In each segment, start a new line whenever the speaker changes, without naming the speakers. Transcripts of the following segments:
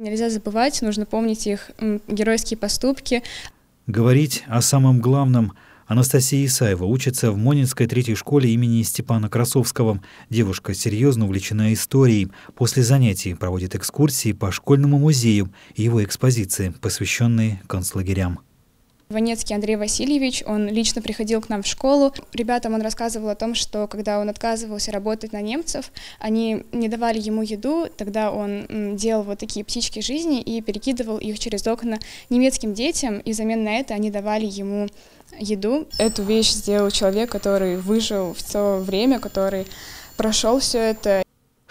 Нельзя забывать, нужно помнить их геройские поступки.
Говорить о самом главном – Анастасия Исаева учится в Монинской третьей школе имени Степана Красовского. Девушка серьезно увлечена историей. После занятий проводит экскурсии по школьному музею и его экспозиции, посвященные концлагерям.
Ванецкий Андрей Васильевич, он лично приходил к нам в школу. Ребятам он рассказывал о том, что когда он отказывался работать на немцев, они не давали ему еду, тогда он делал вот такие птички жизни и перекидывал их через окна немецким детям, и взамен на это они давали ему еду. Эту вещь сделал человек, который выжил все время, который прошел все это.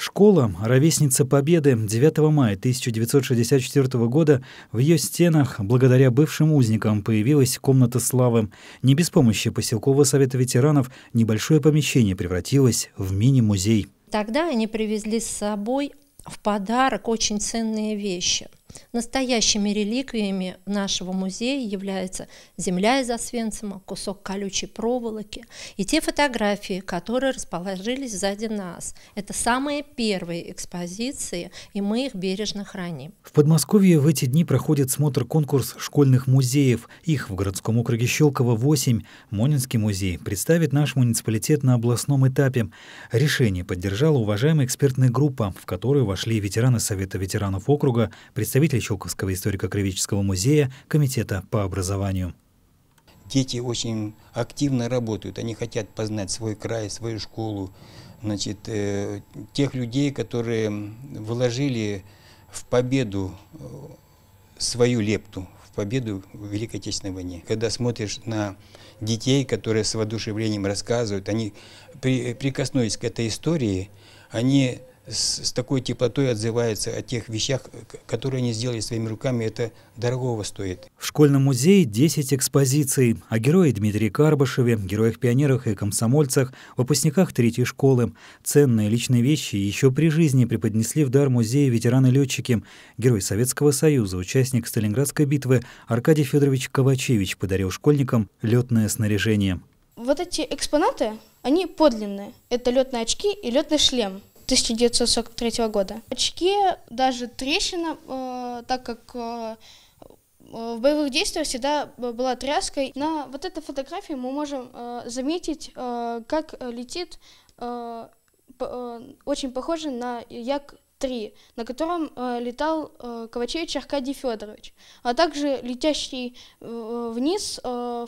Школа, ровесница Победы, 9 мая 1964 года в ее стенах, благодаря бывшим узникам, появилась комната славы. Не без помощи поселкового совета ветеранов небольшое помещение превратилось в мини-музей.
Тогда они привезли с собой в подарок очень ценные вещи – Настоящими реликвиями нашего музея являются земля из Освенцима, кусок колючей проволоки и те фотографии, которые расположились сзади нас. Это самые первые экспозиции, и мы их бережно храним.
В Подмосковье в эти дни проходит смотр-конкурс школьных музеев. Их в городском округе Щелково 8. Монинский музей представит наш муниципалитет на областном этапе. Решение поддержала уважаемая экспертная группа, в которую вошли ветераны Совета ветеранов округа, представители представитель Щелковского историко-кривического музея Комитета по образованию. Дети очень активно работают, они хотят познать свой край, свою школу, значит, э, тех людей, которые вложили в победу э, свою лепту, в победу в Великой Отечественной войне. Когда смотришь на детей, которые с воодушевлением рассказывают, они, при, прикоснувшись к этой истории, они с, с такой теплотой отзывается о тех вещах, которые они сделали своими руками, это дорогого стоит. В школьном музее 10 экспозиций о герое Дмитрии Карбышеве, героях-пионерах и комсомольцах, выпускниках третьей школы. Ценные личные вещи еще при жизни преподнесли в дар музея ветераны-летчики. Герой Советского Союза, участник Сталинградской битвы Аркадий Федорович Ковачевич подарил школьникам летное снаряжение.
Вот эти экспонаты, они подлинные. Это летные очки и летный шлем – 1943 года. В очке даже трещина, э, так как э, э в боевых действиях всегда была тряска. На вот этой фотографии мы можем э, заметить, э, как летит, э, по, э, очень похоже на Як-3, на котором э, летал Ковачевич Аркадий Федорович, а также летящий вниз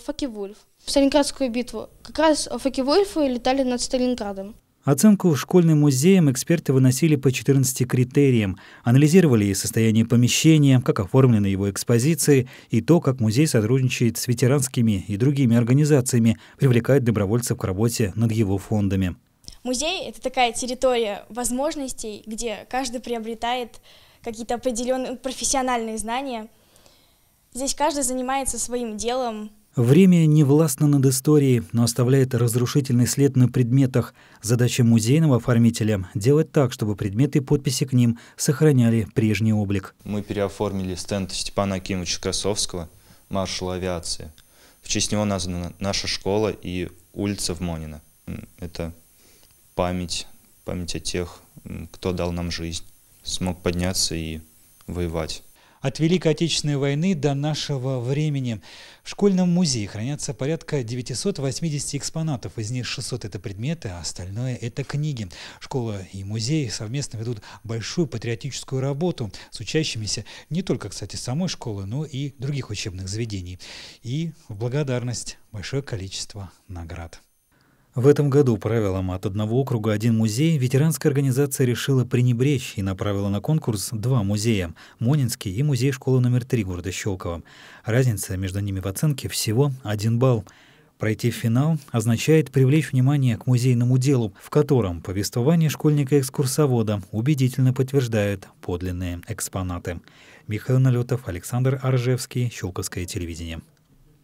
Факевульф. В Сталинградскую битву. Как раз Факевульфы летали над Сталинградом.
Оценку школьным музеям эксперты выносили по 14 критериям, анализировали и состояние помещения, как оформлены его экспозиции, и то, как музей сотрудничает с ветеранскими и другими организациями, привлекает добровольцев к работе над его фондами.
Музей — это такая территория возможностей, где каждый приобретает какие-то определенные профессиональные знания. Здесь каждый занимается своим делом,
Время не властно над историей, но оставляет разрушительный след на предметах. Задача музейного оформителя – делать так, чтобы предметы и подписи к ним сохраняли прежний облик. Мы переоформили стенд Степана Акимовича Красовского маршала авиации». В честь него названа наша школа и улица в Монино. Это память, память о тех, кто дал нам жизнь, смог подняться и воевать. От Великой Отечественной войны до нашего времени. В школьном музее хранятся порядка 980 экспонатов, из них 600 – это предметы, а остальное – это книги. Школа и музей совместно ведут большую патриотическую работу с учащимися не только, кстати, самой школы, но и других учебных заведений. И в благодарность большое количество наград. В этом году правилам от одного округа один музей ветеранская организация решила пренебречь и направила на конкурс два музея – Монинский и музей школы номер три города Щелково. Разница между ними в оценке всего один балл. Пройти в финал означает привлечь внимание к музейному делу, в котором повествование школьника-экскурсовода убедительно подтверждает подлинные экспонаты. Михаил Налетов, Александр Аржевский, Щелковское телевидение.